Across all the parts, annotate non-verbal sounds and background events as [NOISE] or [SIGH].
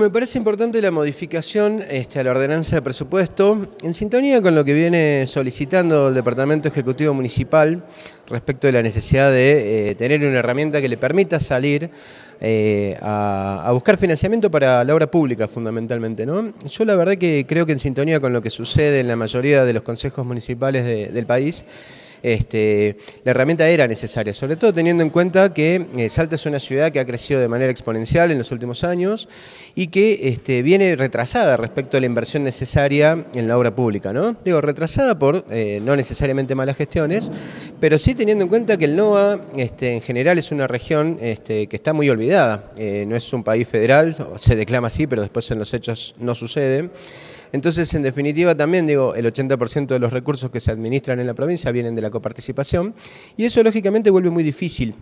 Me parece importante la modificación este, a la ordenanza de presupuesto, en sintonía con lo que viene solicitando el Departamento Ejecutivo Municipal respecto de la necesidad de eh, tener una herramienta que le permita salir eh, a, buscar financiamiento para la obra pública fundamentalmente. ¿no? Yo la verdad que creo que en sintonía con lo que sucede en la mayoría de los consejos municipales del país, este, la herramienta era necesaria, sobre todo teniendo en cuenta que eh, Salta es una ciudad que ha crecido de manera exponencial en los últimos años y que este, viene retrasada respecto a la inversión necesaria en la obra pública. ¿no? Digo, retrasada por eh, no necesariamente malas gestiones, pero sí teniendo en cuenta que el NOA este, en general es una región este, que está muy olvidada, eh, no es un país federal, se declama así, pero después en los hechos no sucede. Entonces, en definitiva, también digo, el 80% de los recursos que se administran en la provincia vienen de la coparticipación y eso lógicamente vuelve muy difícil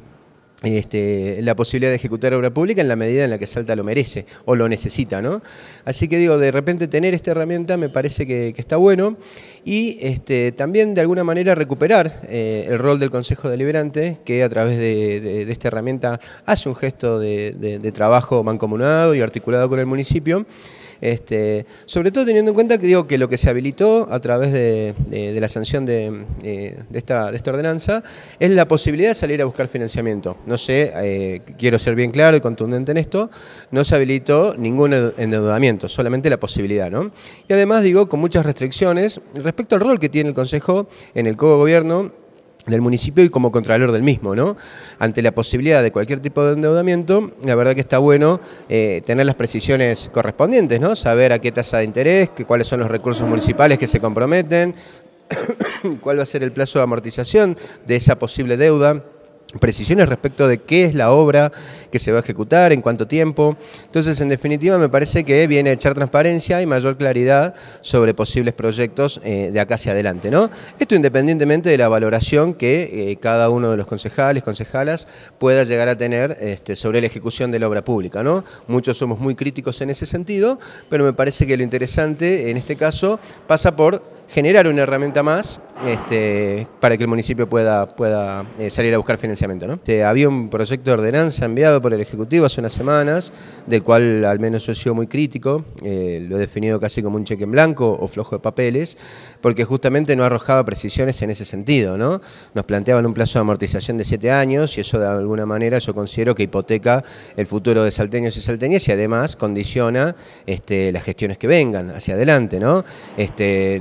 este, la posibilidad de ejecutar obra pública en la medida en la que Salta lo merece o lo necesita, ¿no? Así que digo, de repente tener esta herramienta me parece que, está bueno y este, también de alguna manera recuperar eh, el rol del Consejo Deliberante que a través de, esta herramienta hace un gesto de, de trabajo mancomunado y articulado con el municipio este, sobre todo teniendo en cuenta que digo que lo que se habilitó a través de, la sanción de, eh, de, esta, ordenanza es la posibilidad de salir a buscar financiamiento. No sé, eh, quiero ser bien claro y contundente en esto, no se habilitó ningún endeudamiento, solamente la posibilidad, ¿no? Y además digo, con muchas restricciones respecto al rol que tiene el Consejo en el co-gobierno del municipio y como contralor del mismo, ¿no? Ante la posibilidad de cualquier tipo de endeudamiento, la verdad que está bueno eh, tener las precisiones correspondientes, ¿no? Saber a qué tasa de interés, cuáles son los recursos municipales que se comprometen, [COUGHS] cuál va a ser el plazo de amortización de esa posible deuda precisiones respecto de qué es la obra que se va a ejecutar, en cuánto tiempo. Entonces, en definitiva, me parece que viene a echar transparencia y mayor claridad sobre posibles proyectos eh, de acá hacia adelante. ¿no? Esto independientemente de la valoración que eh, cada uno de los concejales, concejalas, pueda llegar a tener este, sobre la ejecución de la obra pública. ¿no? Muchos somos muy críticos en ese sentido, pero me parece que lo interesante en este caso pasa por generar una herramienta más este, para que el municipio pueda, pueda eh, salir a buscar financiamiento. ¿no? Este, había un proyecto de ordenanza enviado por el Ejecutivo hace unas semanas, del cual al menos yo he sido muy crítico, eh, lo he definido casi como un cheque en blanco o flojo de papeles, porque justamente no arrojaba precisiones en ese sentido. ¿no? Nos planteaban un plazo de amortización de siete años y eso de alguna manera yo considero que hipoteca el futuro de salteños y salteñas y además condiciona este, las gestiones que vengan hacia adelante. ¿no?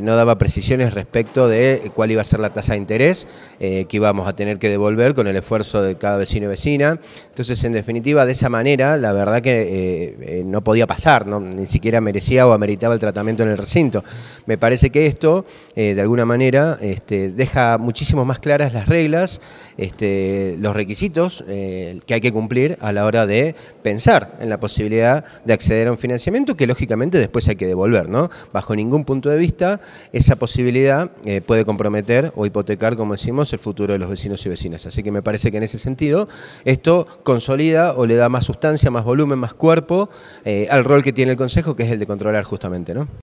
no daba precisiones respecto de eh, cuál iba a ser la tasa de interés eh, que íbamos a tener que devolver con el esfuerzo de cada vecino y vecina. Entonces, en definitiva, de esa manera, la verdad que eh, no podía pasar, ni siquiera merecía o ameritaba el tratamiento en el recinto. Me parece que esto, de alguna manera, este, deja muchísimo más claras las reglas, este, los requisitos que hay que cumplir a la hora de pensar en la posibilidad de acceder a un financiamiento que lógicamente después hay que devolver, ¿no? Bajo ningún punto de vista esa posibilidad puede puede comprometer o hipotecar, como decimos, el futuro de los vecinos y vecinas. Así que me parece que en ese sentido esto consolida o le da más sustancia, más volumen, más cuerpo eh, al rol que tiene el Consejo, que es el de controlar justamente. ¿no?